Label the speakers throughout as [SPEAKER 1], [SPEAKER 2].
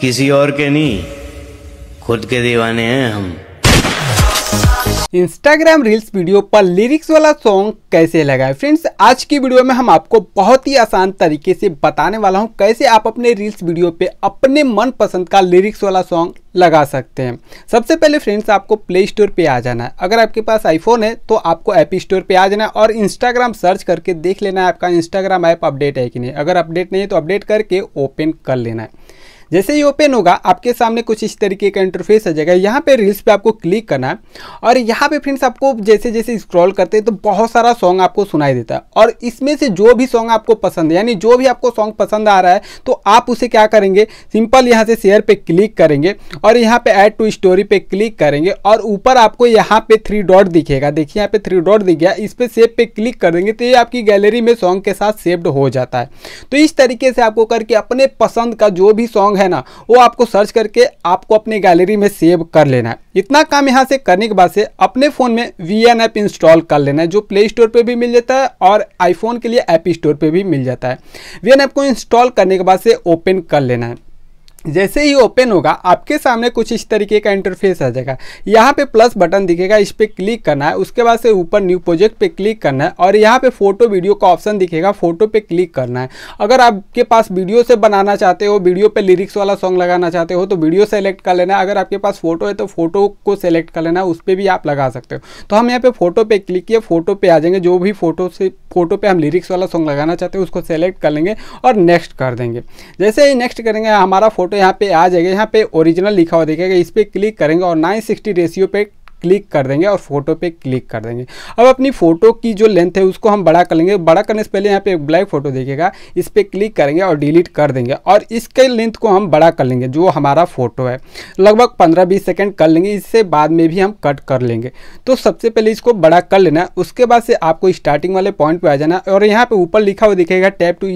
[SPEAKER 1] किसी और के नहीं खुद के दीवाने हैं हम इंस्टाग्राम रील्स वीडियो पर लिरिक्स वाला सॉन्ग कैसे लगाएं फ्रेंड्स आज की वीडियो में हम आपको बहुत ही आसान तरीके से बताने वाला हूं कैसे आप अपने रील्स वीडियो पे अपने मन पसंद का लिरिक्स वाला सॉन्ग लगा सकते हैं सबसे पहले फ्रेंड्स आपको प्ले स्टोर पे आ जाना है अगर आपके पास आईफोन है तो आपको ऐप स्टोर पे आ जाना है और इंस्टाग्राम सर्च करके देख लेना है आपका इंस्टाग्राम ऐप अपडेट है कि नहीं अगर अपडेट नहीं है तो अपडेट करके ओपन कर लेना है जैसे ही ओपन होगा आपके सामने कुछ इस तरीके का इंटरफेस आ जाएगा यहाँ पे रील्स पे आपको क्लिक करना है और यहाँ पे फ्रेंड्स आपको जैसे जैसे स्क्रॉल करते हैं तो बहुत सारा सॉन्ग आपको सुनाई देता है और इसमें से जो भी सॉन्ग आपको पसंद है यानी जो भी आपको सॉन्ग पसंद आ रहा है तो आप उसे क्या करेंगे सिंपल यहाँ से शेयर पर क्लिक करेंगे और यहाँ पर एड टू स्टोरी पर क्लिक करेंगे और ऊपर आपको यहाँ पर थ्री डॉट दिखेगा देखिए यहाँ पर थ्री डॉट दिख गया इस पर सेव पे क्लिक कर देंगे तो ये आपकी गैलरी में सॉन्ग के साथ सेव्ड हो जाता है तो इस तरीके से आपको करके अपने पसंद का जो भी सॉन्ग है ना वो आपको सर्च करके आपको अपनी गैलरी में सेव कर लेना है इतना काम यहाँ से करने के बाद से अपने फ़ोन में वी एन ऐप इंस्टॉल कर लेना है जो प्ले स्टोर पर भी मिल जाता है और आईफोन के लिए ऐप स्टोर पर भी मिल जाता है वी एन ऐप को इंस्टॉल करने के बाद से ओपन कर लेना है जैसे ही ओपन होगा आपके सामने कुछ इस तरीके का इंटरफेस आ जाएगा यहाँ पे प्लस बटन दिखेगा इस पर क्लिक करना है उसके बाद से ऊपर न्यू प्रोजेक्ट पे क्लिक करना है और यहाँ पे फोटो वीडियो का ऑप्शन दिखेगा फोटो पे क्लिक करना है अगर आपके पास वीडियो से बनाना चाहते हो वीडियो पे लिरिक्स वाला सॉन्ग लगाना चाहते हो तो वीडियो सेलेक्ट कर लेना है अगर आपके पास फोटो है तो फोटो को सेलेक्ट कर लेना है उस पर भी आप लगा सकते हो तो हम यहाँ पे फोटो पे क्लिक किए फोटो पे आ जाएंगे जो भी फोटो से फोटो पे हम लिरिक्स वाला सॉन्ग लगाना चाहते हो उसको सेलेक्ट कर लेंगे और नेक्स्ट कर देंगे जैसे ही नेक्स्ट करेंगे हमारा फोटो फोटो यहाँ पे आ जाएगा यहाँ पे ओरिजिनल लिखा हुआ दिखेगा इस पर क्लिक करेंगे और 960 रेशियो पे क्लिक कर देंगे और फोटो पे क्लिक कर देंगे अब अपनी फ़ोटो की जो लेंथ है उसको हम बड़ा कर लेंगे बड़ा करने से पहले यहाँ पे एक ब्लैक फोटो देखेगा इस पर क्लिक करेंगे और डिलीट कर देंगे और इसके लेंथ को हम बड़ा कर लेंगे जो हमारा फोटो है लगभग 15-20 सेकंड कर लेंगे इससे बाद में भी हम कट कर लेंगे तो सबसे पहले इसको बड़ा कर लेना उसके बाद से आपको स्टार्टिंग वाले पॉइंट पर आ जाना और यहाँ पर ऊपर लिखा हुआ दिखेगा टैप टू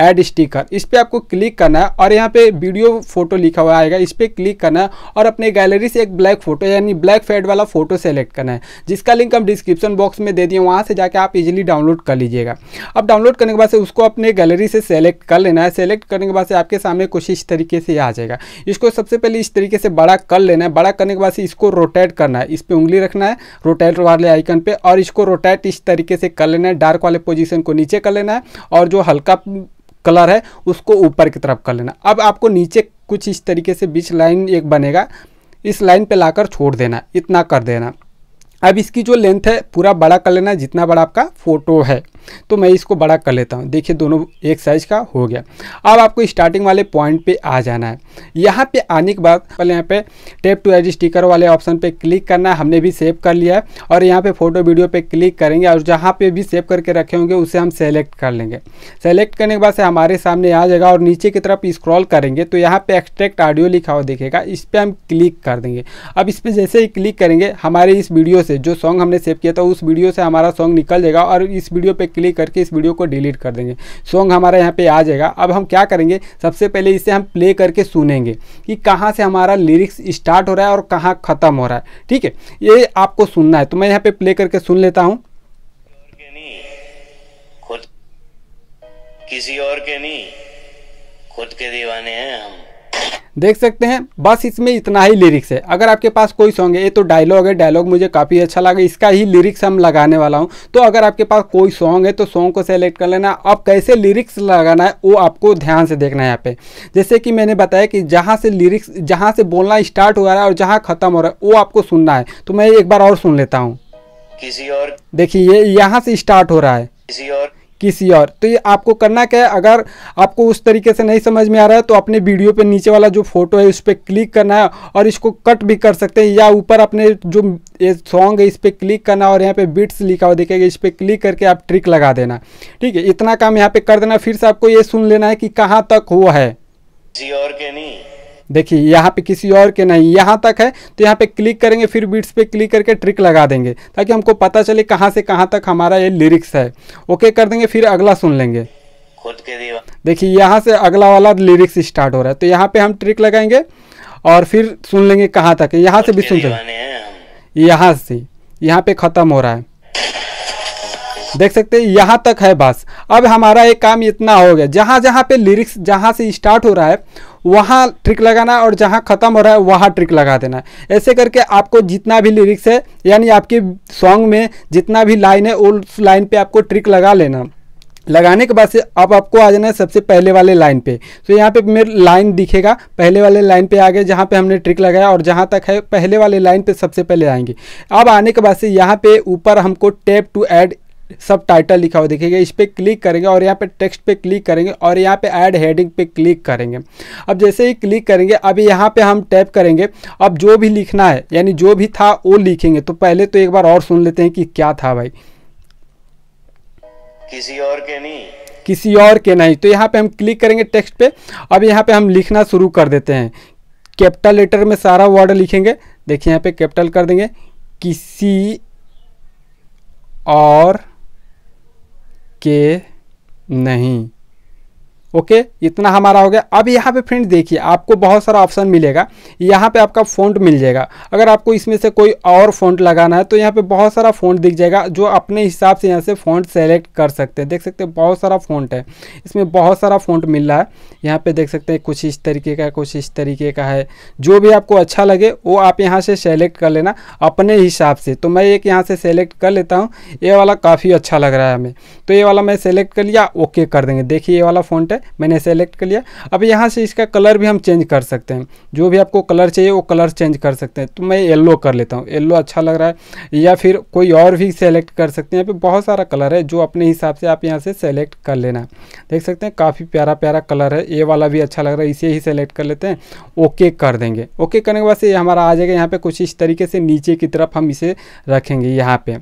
[SPEAKER 1] ऐड स्टिकर इस पर आपको क्लिक करना है और यहाँ पे वीडियो फोटो लिखा हुआ आएगा इस पर क्लिक करना है और अपने गैलरी से एक ब्लैक फोटो यानी ब्लैक फेड वाला फोटो सेलेक्ट करना है जिसका लिंक हम डिस्क्रिप्शन बॉक्स में दे दिए वहाँ से जाके आप इजिली डाउनलोड कर लीजिएगा अब डाउनलोड करने के बाद से उसको अपने गैलरी से सेलेक्ट कर लेना है सेलेक्ट करने के बाद से आपके सामने कुछ इस तरीके से आ जाएगा इसको सबसे पहले इस तरीके से बड़ा कर लेना है बड़ा करने के बाद से इसको रोटेट करना है इस पर उंगली रखना है रोटेट वाले आइकन पर और इसको रोटेट इस तरीके से कर लेना है डार्क वाले पोजिशन को नीचे कर लेना है और जो हल्का कलर है उसको ऊपर की तरफ कर लेना अब आपको नीचे कुछ इस तरीके से बीच लाइन एक बनेगा इस लाइन पे लाकर छोड़ देना इतना कर देना अब इसकी जो लेंथ है पूरा बड़ा कर लेना जितना बड़ा आपका फ़ोटो है तो मैं इसको बड़ा कर लेता हूँ देखिए दोनों एक साइज का हो गया अब आपको स्टार्टिंग वाले पॉइंट पे आ जाना है यहाँ पे आने के बाद पहले यहाँ पे टेप टू एड स्टिकर वाले ऑप्शन पे क्लिक करना है हमने भी सेव कर लिया है और यहाँ पे फोटो वीडियो पे क्लिक करेंगे और जहाँ पे भी सेव करके रखे होंगे उसे हम सेलेक्ट कर लेंगे सेलेक्ट करने के बाद से हमारे सामने आ जाएगा और नीचे की तरफ स्क्रॉल करेंगे तो यहाँ पर एक्सट्रैक्ट ऑडियो लिखा हुआ देखेगा इस पर हम क्लिक कर देंगे अब इस पर जैसे ही क्लिक करेंगे हमारे इस वीडियो से जो सॉन्ग हमने सेव किया था उस वीडियो से हमारा सॉन्ग निकल जाएगा और इस वीडियो पर क्लिक करके इस वीडियो को डिलीट कर देंगे सॉन्ग हमारा यहाँ पर आ जाएगा अब हम क्या करेंगे सबसे पहले इसे हम प्ले करके सुनेंगे कि कहाँ से हमारा लिरिक्स स्टार्ट हो रहा है और कहाँ ख़त्म हो रहा है ठीक है ये आपको सुनना है तो मैं यहाँ पर प्ले करके सुन लेता हूँ किसी और के नहीं खुद के दीवाने हैं हम देख सकते हैं बस इसमें इतना ही लिरिक्स है अगर आपके पास कोई सॉन्ग है ये तो डायलॉग है डायलॉग मुझे काफ़ी अच्छा लगा इसका ही लिरिक्स हम लगाने वाला हूँ तो अगर आपके पास कोई सॉन्ग है तो सॉन्ग को सेलेक्ट कर लेना अब कैसे लिरिक्स लगाना है वो आपको ध्यान से देखना है यहाँ पे जैसे कि मैंने बताया कि जहाँ से लिरिक्स जहाँ से बोलना स्टार्ट हो रहा है और जहाँ ख़त्म हो रहा है वो आपको सुनना है तो मैं एक बार और सुन लेता हूँ किसी और देखिए ये यहाँ से स्टार्ट हो रहा है किसी और किसी और तो ये आपको करना क्या है अगर आपको उस तरीके से नहीं समझ में आ रहा है तो अपने वीडियो पे नीचे वाला जो फोटो है उस पर क्लिक करना है और इसको कट भी कर सकते हैं या ऊपर अपने जो ये सॉन्ग है इस पर क्लिक करना और यहाँ पे बीट्स लिखा हुआ देखेगा इस पर क्लिक करके आप ट्रिक लगा देना ठीक है इतना काम यहाँ पे कर देना फिर से आपको ये सुन लेना है कि कहाँ तक वो है जी और के नहीं देखिए यहाँ पे किसी और के नहीं यहाँ तक है तो यहाँ पे क्लिक करेंगे फिर बीट्स पे क्लिक करके ट्रिक लगा देंगे ताकि हमको पता चले कहाँ से कहाँ तक हमारा ये लिरिक्स है ओके कर देंगे फिर अगला सुन लेंगे देखिए यहाँ से अगला वाला लिरिक्स स्टार्ट हो रहा है तो यहाँ पे हम ट्रिक लगाएंगे और फिर सुन लेंगे कहाँ तक यहाँ से भी सुन सकते यहाँ से यहाँ पे ख़त्म हो रहा है देख सकते हैं यहाँ तक है बस अब हमारा एक काम इतना हो गया जहाँ जहाँ पे लिरिक्स जहाँ से स्टार्ट हो रहा है वहाँ ट्रिक लगाना और जहाँ ख़त्म हो रहा है वहाँ ट्रिक लगा देना ऐसे करके आपको जितना भी लिरिक्स है यानी आपके सॉन्ग में जितना भी लाइन है उस लाइन पे आपको ट्रिक लगा लेना लगाने के बाद से अब आपको आ जाना है सबसे पहले वाले लाइन पे तो यहाँ पे मेरे लाइन दिखेगा पहले वाले लाइन पे आ गए जहाँ पे हमने ट्रिक लगाया और जहाँ तक है पहले वाले लाइन पे सबसे पहले आएंगे अब आने के बाद से यहाँ पे ऊपर हमको tap to add subtitle लिखा हुआ देखिएगा इस पर क्लिक करेंगे और यहाँ पे टेक्स्ट पे क्लिक करेंगे और यहाँ पे ऐड हेडिंग पे क्लिक करेंगे अब जैसे ही क्लिक करेंगे अभी यहाँ पे हम टैप करेंगे अब जो भी लिखना है यानी जो भी था वो लिखेंगे तो पहले तो एक बार और सुन लेते हैं कि क्या था भाई किसी और के नहीं किसी और के नहीं तो यहाँ पे हम क्लिक करेंगे टेक्स्ट पे अब यहाँ पे हम लिखना शुरू कर देते हैं कैपिटल लेटर में सारा वर्ड लिखेंगे देखिए यहाँ पे कैपिटल कर देंगे किसी और के नहीं ओके इतना हमारा हो गया अब यहाँ पे फ्रेंड देखिए आपको बहुत सारा ऑप्शन मिलेगा यहाँ पे आपका फ़ॉन्ट मिल जाएगा अगर आपको इसमें से कोई और फ़ॉन्ट लगाना है तो यहाँ पे बहुत सारा फ़ॉन्ट दिख जाएगा जो अपने हिसाब से यहाँ से फ़ॉन्ट सेलेक्ट कर सकते हैं देख सकते हैं बहुत सारा फ़ॉन्ट है इसमें बहुत सारा फ़ॉन्ट मिल रहा है यहाँ पर देख सकते हैं कुछ इस तरीके का कुछ इस तरीके का है जो भी आपको अच्छा लगे वो आप यहाँ से सेलेक्ट कर लेना अपने हिसाब से तो मैं एक यहाँ से सेलेक्ट कर लेता हूँ ये वाला काफ़ी अच्छा लग रहा है हमें तो ये वाला मैं सेलेक्ट कर लिया ओके कर देंगे देखिए ये वाला फ़ॉन्ट है मैंने सेलेक्ट कर लिया अब यहाँ से इसका कलर भी हम चेंज कर सकते हैं जो भी आपको कलर चाहिए वो कलर चेंज कर सकते हैं तो मैं येल्लो कर लेता हूँ येल्लो अच्छा लग रहा है या फिर कोई और भी सेलेक्ट कर सकते हैं यहाँ पे बहुत सारा कलर है जो अपने हिसाब से आप यहाँ से सेलेक्ट कर लेना देख सकते हैं काफ़ी प्यारा प्यारा कलर है ये वाला भी अच्छा लग रहा है इसे ही सेलेक्ट कर लेते हैं ओके कर देंगे ओके करने के बाद से हमारा आ जाएगा यहाँ पर कुछ इस तरीके से नीचे की तरफ हम इसे रखेंगे यहाँ पर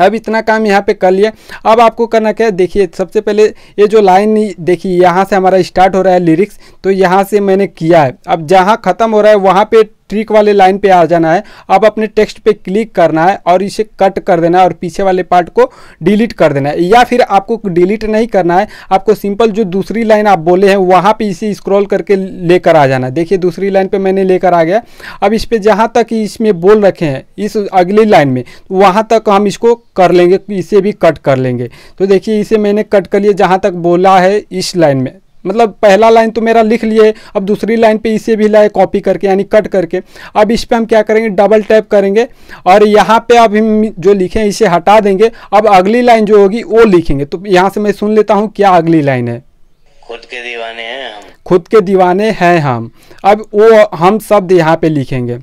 [SPEAKER 1] अब इतना काम यहाँ पे कर लिया अब आपको करना क्या है देखिए सबसे पहले ये जो लाइन देखिए यहाँ से हमारा स्टार्ट हो रहा है लिरिक्स तो यहाँ से मैंने किया है अब जहाँ ख़त्म हो रहा है वहाँ पे ट्रिक वाले लाइन पे आ जाना है अब अपने टेक्स्ट पे क्लिक करना है और इसे कट कर देना है और पीछे वाले पार्ट को डिलीट कर देना है या फिर आपको डिलीट नहीं करना है आपको सिंपल जो दूसरी लाइन आप बोले हैं वहाँ पर इसे स्क्रॉल करके लेकर आ जाना है देखिए दूसरी लाइन पर मैंने लेकर आ गया अब इस पर जहाँ तक इसमें बोल रखे हैं इस अगली लाइन में वहाँ तक हम इसको कर लेंगे इसे भी कट कर लेंगे तो देखिए इसे मैंने कट कर लिए जहाँ तक बोला है इस लाइन में मतलब पहला लाइन तो मेरा लिख लिए अब दूसरी लाइन पे इसे भी लाए कॉपी करके यानी कट करके अब इस पर हम क्या करेंगे डबल टैप करेंगे और यहाँ पे अब हम जो लिखे हैं इसे हटा देंगे अब अगली लाइन जो होगी वो लिखेंगे तो यहाँ से मैं सुन लेता हूँ क्या अगली लाइन है खुद के दीवाने हैं हम खुद के दीवाने हैं हम अब वो हम शब्द यहाँ पे लिखेंगे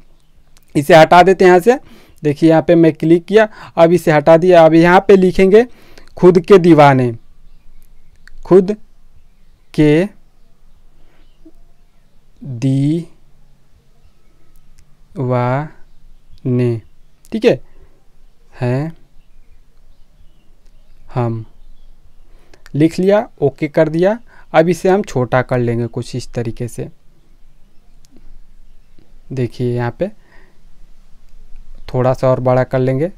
[SPEAKER 1] इसे हटा देते हैं यहाँ से देखिए यहाँ पे मैं क्लिक किया अब इसे हटा दिया अब यहाँ पे लिखेंगे खुद के दीवाने खुद के दी ने ठीक है हैं हम लिख लिया ओके कर दिया अब इसे हम छोटा कर लेंगे कुछ इस तरीके से देखिए यहाँ पे थोड़ा सा और बड़ा कर लेंगे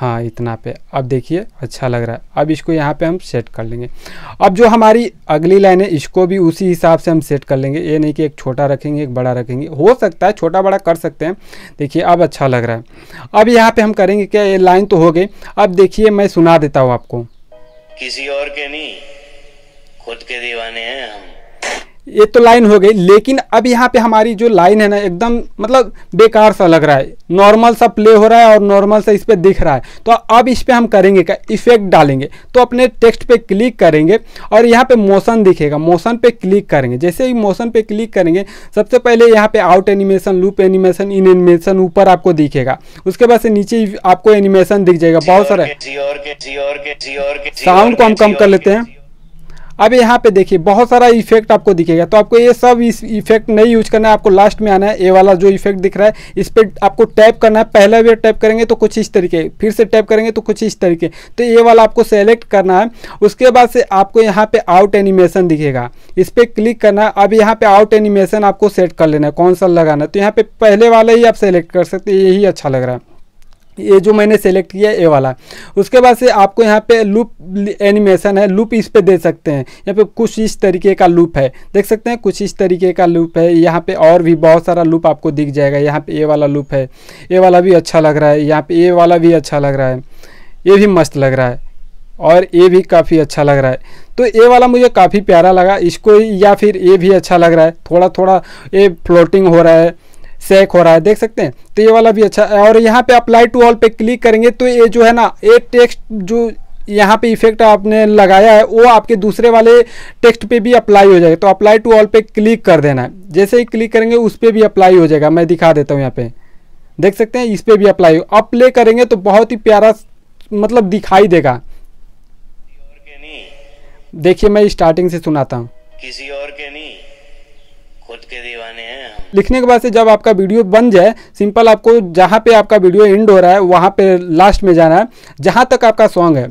[SPEAKER 1] हाँ इतना पे अब देखिए अच्छा लग रहा है अब इसको यहाँ पे हम सेट कर लेंगे अब जो हमारी अगली लाइन है इसको भी उसी हिसाब से हम सेट कर लेंगे ये नहीं कि एक छोटा रखेंगे एक बड़ा रखेंगे हो सकता है छोटा बड़ा कर सकते हैं देखिए अब अच्छा लग रहा है अब यहाँ पे हम करेंगे क्या ये लाइन तो हो गई अब देखिए मैं सुना देता हूँ आपको किसी और के नहीं खुद के दीवाने हैं हम ये तो लाइन हो गई लेकिन अब यहाँ पे हमारी जो लाइन है ना एकदम मतलब बेकार सा लग रहा है नॉर्मल सा प्ले हो रहा है और नॉर्मल सा इस पर दिख रहा है तो अब इस पर हम करेंगे क्या इफेक्ट डालेंगे तो अपने टेक्स्ट पे क्लिक करेंगे और यहाँ पे मोशन दिखेगा मोशन पे क्लिक करेंगे जैसे ही मोशन पे क्लिक करेंगे सबसे पहले यहाँ पे out animation loop animation in animation ऊपर आपको दिखेगा उसके बाद से नीचे आपको एनिमेशन दिख जाएगा बहुत सारा साउंड को हम कम कर लेते हैं अब यहाँ पे देखिए बहुत सारा इफेक्ट आपको दिखेगा तो आपको ये सब इस इफेक्ट नहीं यूज करना है आपको लास्ट में आना है ए वाला जो इफेक्ट दिख रहा है इस पर आपको टैप करना है पहला भी टैप करेंगे तो कुछ इस तरीके फिर से टैप करेंगे तो कुछ इस तरीके तो ये वाला आपको सेलेक्ट करना है उसके बाद से आपको यहाँ पे आउट एनिमेशन दिखेगा इस पर क्लिक करना है अब यहाँ पे आउट एनिमेशन आपको सेट कर लेना है कौन सा लगाना है तो यहाँ पे पहले वाला ही आप सेलेक्ट कर सकते हैं यही अच्छा लग रहा है ये जो मैंने सेलेक्ट किया ये वाला उसके बाद से आपको यहाँ पे लूप एनिमेशन है लूप इस पे दे सकते हैं यहाँ पे कुछ इस तरीके का लूप है देख सकते हैं कुछ इस तरीके का लूप है यहाँ पे और भी बहुत सारा लूप आपको दिख जाएगा यहाँ पे ये वाला लूप है ये वाला भी अच्छा लग रहा है यहाँ पे ये वाला भी अच्छा लग रहा है ये भी मस्त लग रहा है और ये भी काफ़ी अच्छा लग रहा है तो ये वाला मुझे काफ़ी प्यारा लगा इसको या फिर ये भी अच्छा लग रहा है थोड़ा थोड़ा ये फ्लोटिंग हो रहा है सेक हो रहा है देख सकते हैं तो ये वाला भी अच्छा है और यहाँ पे अप्लाई टू ऑल पे क्लिक करेंगे तो ये जो है ना ये टेक्स्ट जो यहाँ पे इफेक्ट आपने लगाया है वो आपके दूसरे वाले टेक्स्ट पे भी अप्लाई हो जाएगा तो अप्लाई टू ऑल पे क्लिक कर देना है जैसे ही क्लिक करेंगे उस पर भी अप्लाई हो जाएगा मैं दिखा देता हूँ यहाँ पे देख सकते हैं इस पर भी अप्लाई हो अब प्ले करेंगे तो बहुत ही प्यारा मतलब दिखाई देगा देखिए मैं स्टार्टिंग से सुनाता हूँ किसी और के नहीं खुद के दीवाने हैं लिखने के बाद से जब आपका वीडियो बन जाए सिंपल आपको जहाँ पे आपका वीडियो एंड हो रहा है वहाँ पे लास्ट में जाना है जहाँ तक आपका सॉन्ग है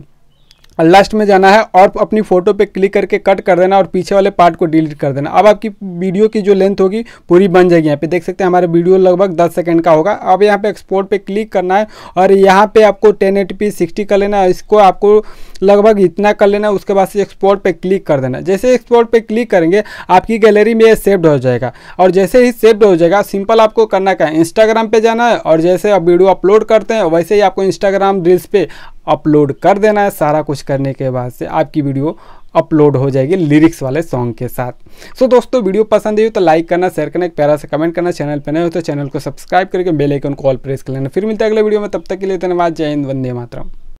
[SPEAKER 1] लास्ट में जाना है और अपनी फ़ोटो पे क्लिक करके कट कर देना और पीछे वाले पार्ट को डिलीट कर देना अब आपकी वीडियो की जो लेंथ होगी पूरी बन जाएगी यहाँ पे देख सकते हैं हमारे वीडियो लगभग 10 सेकंड का होगा अब यहाँ पे एक्सपोर्ट पे क्लिक करना है और यहाँ पे आपको 1080p 60 कर लेना है इसको आपको लगभग इतना कर लेना उसके बाद से एक्सपोर्ट पर क्लिक कर देना जैसे एक्सपोर्ट पर क्लिक करेंगे आपकी गैलरी में सेव्ड हो जाएगा और जैसे ही सेव्ड हो जाएगा सिंपल आपको करना क्या है इंस्टाग्राम पर जाना है और जैसे आप वीडियो अपलोड करते हैं वैसे ही आपको इंस्टाग्राम रील्स पर अपलोड कर देना है सारा कुछ करने के बाद से आपकी वीडियो अपलोड हो जाएगी लिरिक्स वाले सॉन्ग के साथ सो so, दोस्तों वीडियो पसंद आई तो लाइक करना शेयर करना एक प्यारा से कमेंट करना चैनल पर नए हो तो चैनल को सब्सक्राइब करके बेल आइकन कॉल प्रेस कर लेना फिर मिलते हैं अगले वीडियो में तब तक के लिए धन्यवाद जय हिंद वंदे मातरम